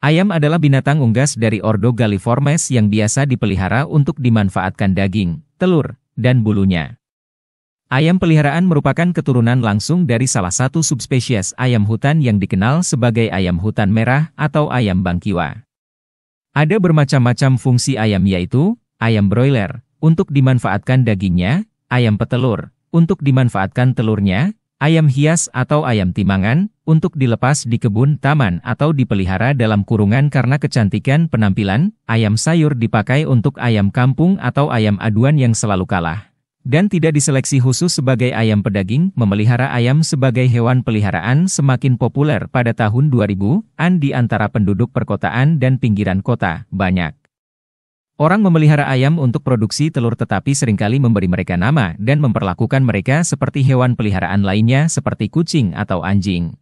Ayam adalah binatang unggas dari Ordo Galliformes yang biasa dipelihara untuk dimanfaatkan daging, telur, dan bulunya. Ayam peliharaan merupakan keturunan langsung dari salah satu subspesies ayam hutan yang dikenal sebagai ayam hutan merah atau ayam bangkiwa. Ada bermacam-macam fungsi ayam yaitu, ayam broiler, untuk dimanfaatkan dagingnya, ayam petelur, untuk dimanfaatkan telurnya, ayam hias atau ayam timangan, untuk dilepas di kebun taman atau dipelihara dalam kurungan karena kecantikan penampilan, ayam sayur dipakai untuk ayam kampung atau ayam aduan yang selalu kalah. Dan tidak diseleksi khusus sebagai ayam pedaging, memelihara ayam sebagai hewan peliharaan semakin populer pada tahun 2000-an di antara penduduk perkotaan dan pinggiran kota, banyak. Orang memelihara ayam untuk produksi telur tetapi seringkali memberi mereka nama dan memperlakukan mereka seperti hewan peliharaan lainnya seperti kucing atau anjing.